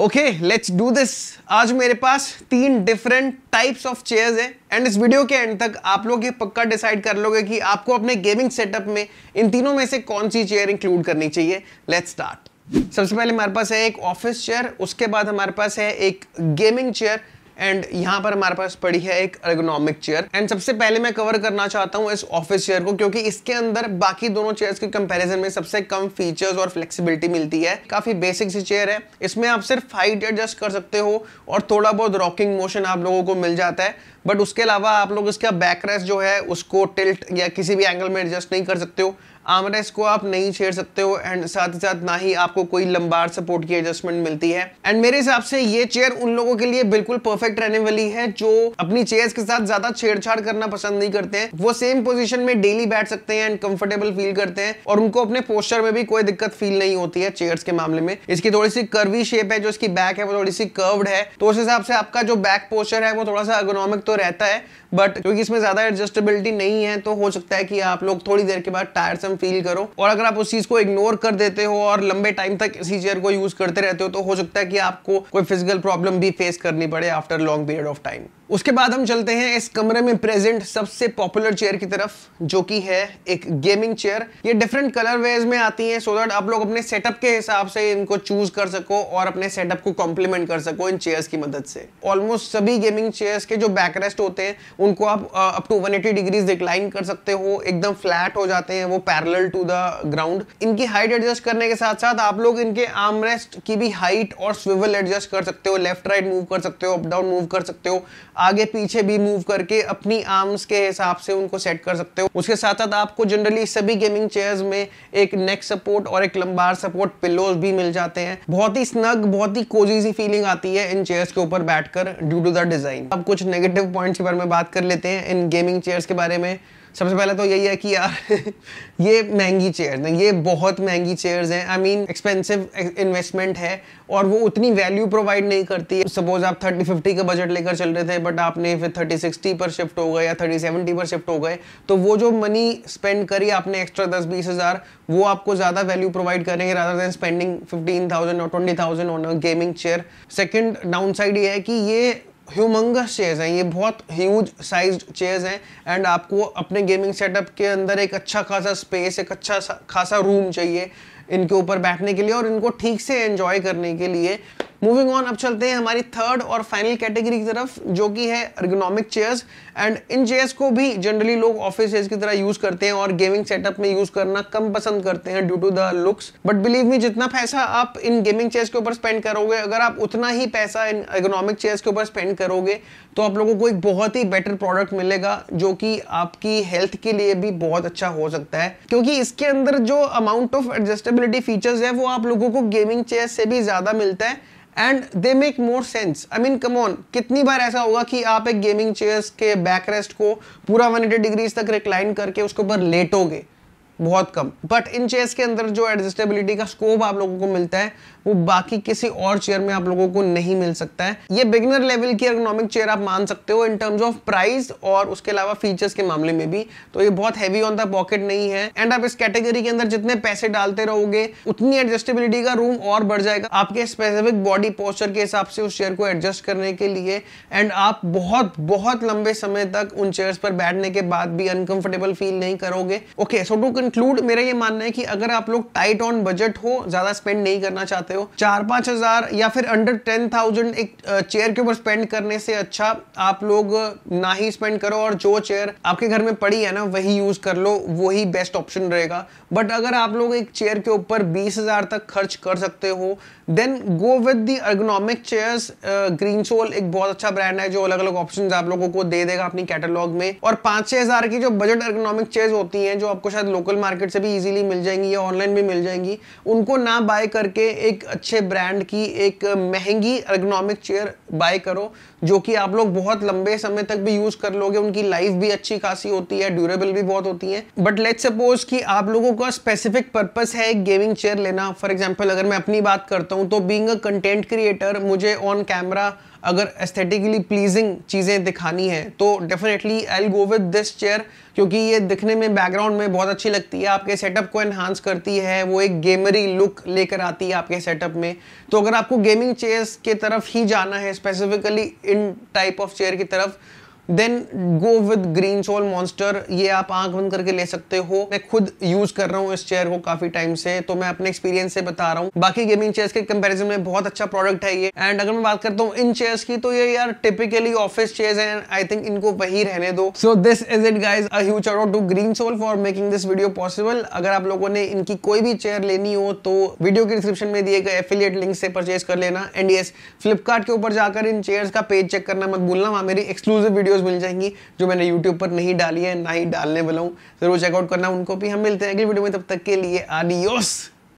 okay let's do this आज मेरे पास तीन डिफरेंट टाइप्स ऑफ चेयर्स हैं एंड इस वीडियो के एंड तक आप लोग ये पक्का डिसाइड कर लोगे कि आपको अपने गेमिंग सेटअप में इन तीनों में से कौन सी चेयर इंक्लूड करनी चाहिए लेट्स स्टार्ट सबसे पहले हमारे पास है एक ऑफिस चेयर उसके बाद हमारे पास है एक गेमिंग चेयर एंड यहाँ पर हमारे पास पड़ी है एक अर्गोनॉमिक चेयर एंड सबसे पहले मैं कवर करना चाहता हूँ इस ऑफिस चेयर को क्योंकि इसके अंदर बाकी दोनों चेयर के कंपेरिजन में सबसे कम फीचर्स और फ्लेक्सीबिलिटी मिलती है काफी बेसिक सी चेयर है इसमें आप सिर्फ हाइट एडजस्ट कर सकते हो और थोड़ा बहुत रॉकिंग मोशन आप लोगों को मिल जाता है बट उसके अलावा आप लोग इसका बैक रेस्ट जो है उसको टिल्ट या किसी भी एंगल में एडजस्ट नहीं कर सकते हो आमरेस को आप नहीं छेड़ सकते हो एंड साथ ही साथ ना ही आपको कोई लंबार सपोर्ट की एडजस्टमेंट मिलती है एंड मेरे हिसाब से ये चेयर उन लोगों के लिए बिल्कुल परफेक्ट रहने वाली है जो अपनी चेयर के साथ ज्यादा छेड़छाड़ करना पसंद नहीं करते हैं वो सेम पोजिशन में डेली बैठ सकते हैं एंड कंफर्टेबल फील करते हैं और उनको अपने पोस्टर में भी कोई दिक्कत फील नहीं होती है चेयर्स के मामले में इसकी थोड़ी सी कर्वी शेप है जो इसकी बैक है वो थोड़ी सी कर्व्ड है तो उस हिसाब से आपका जो बैक पोस्टर है वो थोड़ा सा अर्गोनॉमिक तो रहता है बट क्योंकि इसमें ज्यादा एडजस्टेबिलिटी नहीं है तो हो सकता है कि आप लोग थोड़ी देर के बाद टायर फील करो और अगर आप उस चीज को इग्नोर कर देते हो और लंबे टाइम तक इसी चेयर को यूज करते रहते हो तो हो सकता है कि आपको कोई फिजिकल प्रॉब्लम भी फेस करनी पड़े after long period of time उसके बाद हम चलते हैं इस कमरे में प्रेजेंट सबसे पॉपुलर चेयर की तरफ जो कि है एक गेमिंग चेयर ये डिफरेंट कलर वेज में आती है सो दैट आप लोग अपने सेटअप के हिसाब से इनको चूज कर सको और अपने सेटअप को कॉम्प्लीमेंट कर सको इन चेयर्स की मदद से ऑलमोस्ट सभी गेमिंग चेयर्स के जो बैकरेस्ट होते हैं उनको आप up to one eighty degrees decline कर सकते हो एकदम फ्लैट हो जाते हैं वो पैरल टू द ग्राउंड इनकी हाइट एडजस्ट करने के साथ साथ आप लोग इनके आर्मरेस्ट की भी हाइट और स्विवल एडजस्ट कर सकते हो लेफ्ट राइट मूव कर सकते हो अप डाउन मूव कर सकते हो आगे पीछे भी मूव करके अपनी आर्म्स के हिसाब से उनको सेट कर सकते हो उसके साथ साथ आपको जनरली सभी गेमिंग चेयर्स में एक नेक सपोर्ट और एक लंबार सपोर्ट पिलोज भी मिल जाते हैं बहुत ही स्नग बहुत ही कोजी सी फीलिंग आती है इन चेयर्स के ऊपर बैठकर ड्यू टू द डिजाइन अब कुछ नेगेटिव पॉइंट्स के बारे में बात कर लेते हैं इन गेमिंग चेयर्स के बारे में सबसे पहले तो यही है कि यार ये महंगी चेयर्स हैं ये बहुत महंगी चेयर्स हैं आई मीन एक्सपेंसिव इन्वेस्टमेंट है और वो उतनी वैल्यू प्रोवाइड नहीं करती है सपोज आप थर्टी फिफ्टी का बजट लेकर चल रहे थे बट आपने फिर थर्टी सिक्सटी पर शिफ्ट हो गए या थर्टी सेवेंटी पर शिफ्ट हो गए तो वो जो मनी स्पेंड करी आपने एक्स्ट्रा दस बीस हज़ार वो आपको ज़्यादा वैल्यू प्रोवाइड करेंगे rather than spending fifteen thousand और twenty thousand on a gaming chair second downside ये है कि ये ह्यूमंगस चेयर्स हैं ये बहुत ह्यूज साइज चेयर्स हैं एंड आपको अपने गेमिंग सेटअप के अंदर एक अच्छा खासा स्पेस एक अच्छा खासा रूम चाहिए इनके ऊपर बैठने के लिए और इनको ठीक से एंजॉय करने के लिए मूविंग ऑन अब चलते हैं हमारी थर्ड और फाइनल कैटेगरी की तरफ जो कि है अर्गोनॉमिक चेयर्स एंड इन चेयर्स को भी जनरली लोग ऑफिस की तरह यूज करते हैं और गेमिंग सेटअप में यूज करना कम पसंद करते हैं due to the looks but believe me जितना पैसा आप इन गेमिंग चेयर्स के ऊपर स्पेंड करोगे अगर आप उतना ही पैसा इन अर्गोनॉमिक चेयर्स के ऊपर स्पेंड करोगे तो आप लोगों को एक बहुत ही बेटर प्रोडक्ट मिलेगा जो कि आपकी हेल्थ के लिए भी बहुत अच्छा हो सकता है क्योंकि इसके अंदर जो amount of adjustable assemblability features है वो आप लोगों को गेमिंग चेयर से भी ज़्यादा मिलता है and they make more sense I mean come कितनी बार ऐसा होगा कि आप एक गेमिंग चेयर्स के बैक रेस्ट को पूरा 180 डिग्रीज तक रिक्लाइन करके उसके ऊपर लेटोगे बहुत कम बट इन चेयर्स के अंदर जो एडजस्टेबिलिटी का स्कोप आप लोगों को मिलता है वो बाकी किसी और चेयर में आप लोगों को नहीं मिल सकता है ये बिगनर लेवल की इकोनॉमिक चेयर आप मान सकते हो इन टर्म्स ऑफ प्राइस और उसके अलावा फीचर्स के मामले में भी तो ये बहुत हैवी ऑन द पॉकेट नहीं है एंड आप इस कैटेगरी के अंदर जितने पैसे डालते रहोगे उतनी एडजस्टेबिलिटी का रूम और बढ़ जाएगा आपके स्पेसिफिक बॉडी पोस्चर के हिसाब से उस चेयर को एडजस्ट करने के लिए एंड आप बहुत बहुत लंबे समय तक उन चेयर्स पर बैठने के बाद भी अनकंफर्टेबल फील नहीं करोगे ओके सो टू कंक्लूड मेरा ये मानना है कि अगर आप लोग टाइट ऑन बजट हो ज्यादा स्पेंड नहीं करना चाहते हो चार पांच हजार या फिर अंडर टेन थाउजेंड एक चेयर के ऊपर स्पेंड करने से अच्छा आप लोग ना ही स्पेंड करो और जो चेयर आपके घर में पड़ी है ना वही यूज कर लो वही बेस्ट ऑप्शन रहेगा बट अगर आप लोग एक चेयर के ऊपर बीस तक खर्च कर सकते हो then go with the ergonomic chairs Green Soul एक बहुत अच्छा ब्रांड है जो अलग अलग ऑप्शन आप लोगों को दे देगा अपनी कैटलॉग में और पांच छह हजार की जो बजट अर्गोनॉमिक चेयर होती है जो आपको शायद लोकल मार्केट से भी इजीली मिल जाएंगी या ऑनलाइन भी मिल जाएंगी उनको ना बाय करके एक अच्छे ब्रांड की एक महंगी अर्गनॉमिक चेयर बाय करो जो कि आप लोग बहुत लंबे समय तक भी यूज कर लोगे उनकी लाइफ भी अच्छी खासी होती है ड्यूरेबल भी बहुत होती है बट लेट सपोज कि आप लोगों का स्पेसिफिक पर्पस है एक गेमिंग चेयर लेना फॉर एग्जाम्पल अगर मैं अपनी बात करता हूँ तो बींग अ कंटेंट क्रिएटर मुझे ऑन कैमरा अगर एस्थेटिकली प्लीजिंग चीज़ें दिखानी है तो definitely I go with this chair क्योंकि ये दिखने में बैकग्राउंड में बहुत अच्छी लगती है आपके सेटअप को एनहांस करती है वो एक गेमरी लुक लेकर आती है आपके सेटअप में तो अगर आपको गेमिंग चेयर्स के तरफ ही जाना है specifically in type of chair की तरफ then go with Green Soul Monster ये आप आंख बंद करके ले सकते हो मैं खुद यूज कर रहा हूँ इस चेयर को काफी टाइम से तो मैं अपने एक्सपीरियंस से बता रहा हूँ बाकी गेमिंग चेयर के कंपेरिजन में बहुत अच्छा प्रोडक्ट है ये एंड अगर मैं बात करता हूँ इन चेयर्स की तो ये यार टिपिकली ऑफिस चेयर है आई थिंक इनको वही रहने दो so this is it guys uh huge to Green Soul for making this video possible अगर आप लोगों ने इनकी कोई भी चेयर लेनी हो तो वीडियो के डिस्क्रिप्शन में दिए गए एफिलियट लिंक से परचेज कर लेना एंड यस फ्लिपकार्ट के ऊपर जाकर इन चेयर का पेज चेक करना मत भूलना वहां मेरी एक्सक्लूसिव वीडियो वीडियोस मिल जाएंगी जो मैंने यूट्यूब पर नहीं डाली है ना ही डालने वाला हूँ जरूर चेकआउट करना उनको भी हम मिलते हैं अगली वीडियो में तब तक के लिए आडियोस